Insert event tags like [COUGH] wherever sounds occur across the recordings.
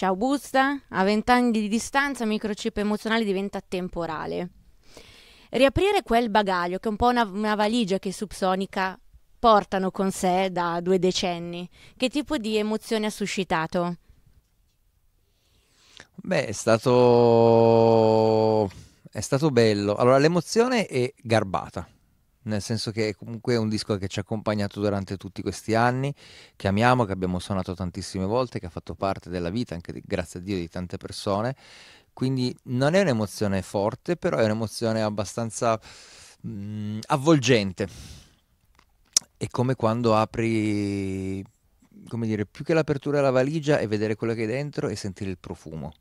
Ciao Busta, a vent'anni di distanza microchip emozionale diventa temporale. Riaprire quel bagaglio, che è un po' una, una valigia che subsonica portano con sé da due decenni, che tipo di emozione ha suscitato? Beh, è stato... è stato bello. Allora, l'emozione è garbata nel senso che comunque è un disco che ci ha accompagnato durante tutti questi anni, che amiamo, che abbiamo suonato tantissime volte, che ha fatto parte della vita anche di, grazie a Dio di tante persone. Quindi non è un'emozione forte, però è un'emozione abbastanza mh, mm, avvolgente. È come quando apri, come dire, più che l'apertura della valigia e vedere quello che è dentro e sentire il profumo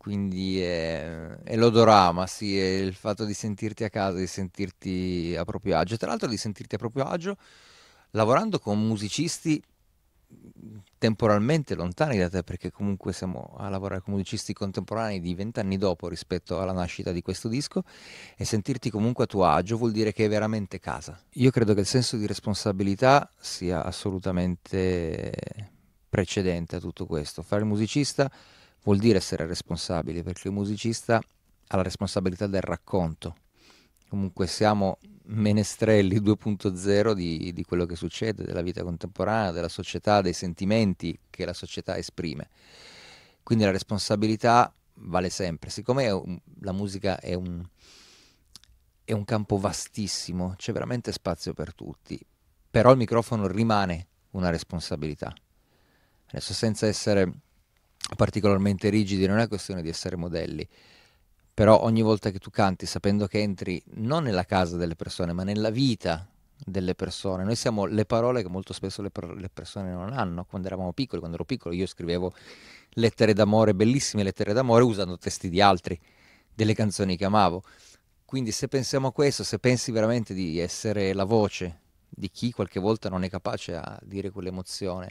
quindi è, è l'odorama, sì, è il fatto di sentirti a casa, di sentirti a proprio agio. Tra l'altro di sentirti a proprio agio lavorando con musicisti temporalmente lontani da te, perché comunque siamo a lavorare con musicisti contemporanei di vent'anni dopo rispetto alla nascita di questo disco, e sentirti comunque a tuo agio vuol dire che è veramente casa. Io credo che il senso di responsabilità sia assolutamente precedente a tutto questo. Fare il musicista vuol dire essere responsabili, perché il musicista ha la responsabilità del racconto. Comunque siamo menestrelli 2.0 di, di quello che succede, della vita contemporanea, della società, dei sentimenti che la società esprime. Quindi la responsabilità vale sempre. Siccome un, la musica è un, è un campo vastissimo, c'è veramente spazio per tutti, però il microfono rimane una responsabilità. Adesso senza essere particolarmente rigidi, non è questione di essere modelli. Però ogni volta che tu canti, sapendo che entri non nella casa delle persone, ma nella vita delle persone, noi siamo le parole che molto spesso le, le persone non hanno. Quando eravamo piccoli, quando ero piccolo, io scrivevo lettere d'amore, bellissime lettere d'amore, usando testi di altri, delle canzoni che amavo. Quindi se pensiamo a questo, se pensi veramente di essere la voce di chi qualche volta non è capace a dire quell'emozione,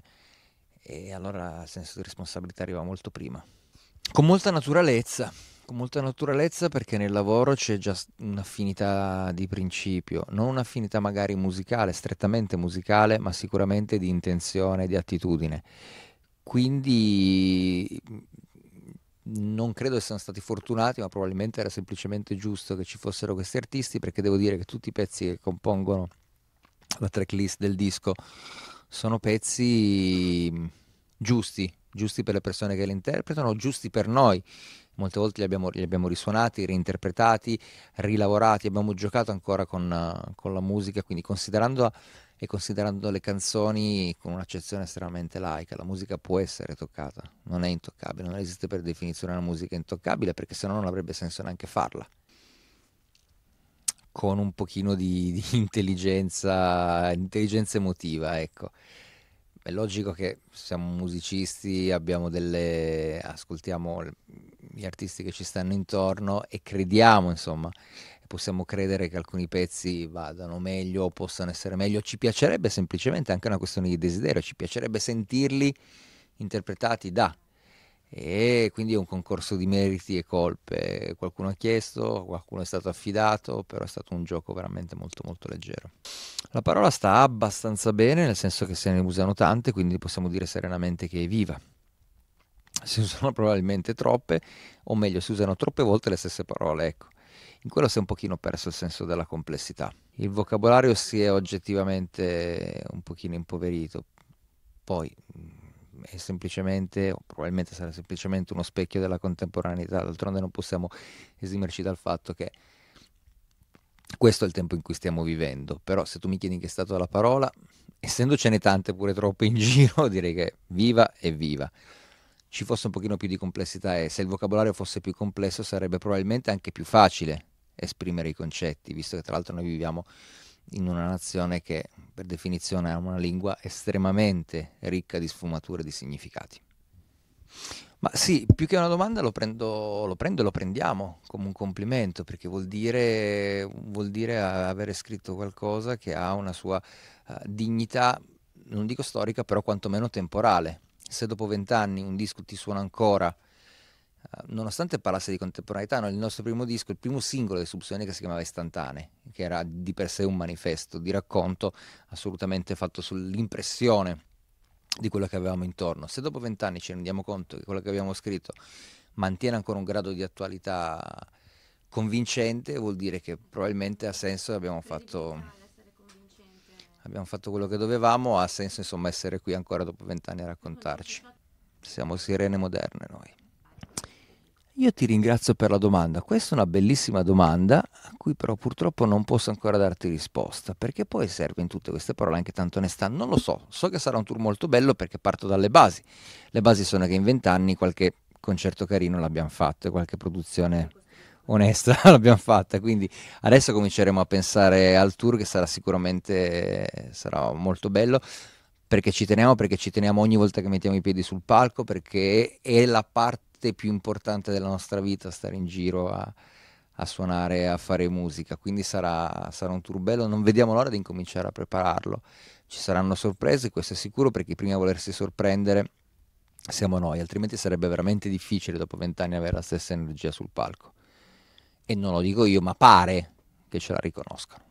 e allora il senso di responsabilità arriva molto prima. Con molta naturalezza, con molta naturalezza perché nel lavoro c'è già un'affinità di principio, non un'affinità magari musicale, strettamente musicale, ma sicuramente di intenzione, di attitudine. Quindi mm, non credo siano stati fortunati, ma probabilmente era semplicemente giusto che ci fossero questi artisti, perché devo dire che tutti i pezzi che compongono la tracklist del disco sono pezzi mm, giusti, giusti per le persone che li interpretano, giusti per noi. Molte volte li abbiamo, li abbiamo risuonati, reinterpretati, rilavorati, abbiamo giocato ancora con, eh, con la musica, quindi considerando e considerando le canzoni con un'accezione estremamente laica, la musica può essere toccata, non è intoccabile, non esiste per definizione una musica intoccabile perché se no non avrebbe senso neanche farla con un pochino di, di [LAUGHS] intelligenza, intelligenza emotiva, ecco. È logico che siamo musicisti, delle, ascoltiamo gli artisti che ci stanno intorno e crediamo, insomma, possiamo credere che alcuni pezzi vadano meglio, o possano essere meglio, ci piacerebbe semplicemente, anche una questione di desiderio, ci piacerebbe sentirli interpretati da e quindi è un concorso di meriti e colpe. Qualcuno ha chiesto, qualcuno è stato affidato, però è stato un gioco veramente molto molto leggero. La parola sta abbastanza bene, nel senso che se ne usano tante, quindi possiamo dire serenamente che è viva. Si usano probabilmente troppe, o meglio, si usano troppe volte le stesse parole, ecco. In quello si è un pochino perso il senso della complessità. Il vocabolario si è oggettivamente un pochino impoverito. Poi è semplicemente, o probabilmente sarà semplicemente uno specchio della contemporaneità, d'altronde non possiamo esimerci dal fatto che questo è il tempo in cui stiamo vivendo, però se tu mi chiedi in che stato è la parola, essendocene tante pure troppe in [LAUGHS] giro, direi che viva e viva. Ci fosse un pochino più di complessità e se il vocabolario fosse più complesso sarebbe probabilmente anche più facile esprimere i concetti, visto che tra l'altro noi viviamo in una nazione che per definizione è una lingua estremamente ricca di sfumature e di significati. Ma sì, più che una domanda lo prendo, lo prendo e lo prendiamo come un complimento, perché vuol dire, vuol dire avere scritto qualcosa che ha una sua uh, dignità, non dico storica, però quantomeno temporale. Se dopo vent'anni un disco ti suona ancora eh, nonostante parlasse di contemporaneità, no, il nostro primo disco, il primo singolo di Subsonica si chiamava Istantanee, che era di per sé un manifesto di racconto assolutamente fatto sull'impressione di quello che avevamo intorno. Se dopo vent'anni ci rendiamo conto che quello che abbiamo scritto mantiene ancora un grado di attualità convincente, vuol dire che probabilmente ha senso abbiamo fatto abbiamo fatto quello che dovevamo, ha senso insomma essere qui ancora dopo vent'anni a raccontarci. Ecco, Siamo sirene moderne noi. Io ti ringrazio per la domanda, questa è una bellissima domanda a cui però purtroppo non posso ancora darti risposta, perché poi serve in tutte queste parole anche tanto onestà, non lo so, so che sarà un tour molto bello perché parto dalle basi, le basi sono che in vent'anni qualche concerto carino l'abbiamo fatto e qualche produzione onesta [LAUGHS] l'abbiamo fatta, quindi adesso cominceremo a pensare al tour che sarà sicuramente sarà molto bello perché ci teniamo, perché ci teniamo ogni volta che mettiamo i piedi sul palco, perché è la parte parte più importante della nostra vita stare in giro a, a suonare, a fare musica, quindi sarà, sarà un turbello, non vediamo l'ora di incominciare a prepararlo, ci saranno sorprese, questo è sicuro perché prima a volersi sorprendere siamo noi, altrimenti sarebbe veramente difficile dopo vent'anni avere la stessa energia sul palco. E non lo dico io, ma pare che ce la riconoscano.